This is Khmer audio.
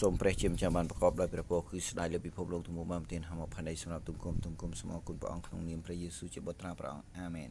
សូមព្រះជាម្ចាស់បានប្រកបដោយព្រះពរគឺស្ដេចលើពិភពលោកទំនួលបានប្រទានហាមផានីសម្រាប់ទុំគុំទុំគុំស្មោគុណព្រះអង្គក្នុងនាមព្រះយេស៊ូវជាបុត្រាព្រះអង្គអាមែន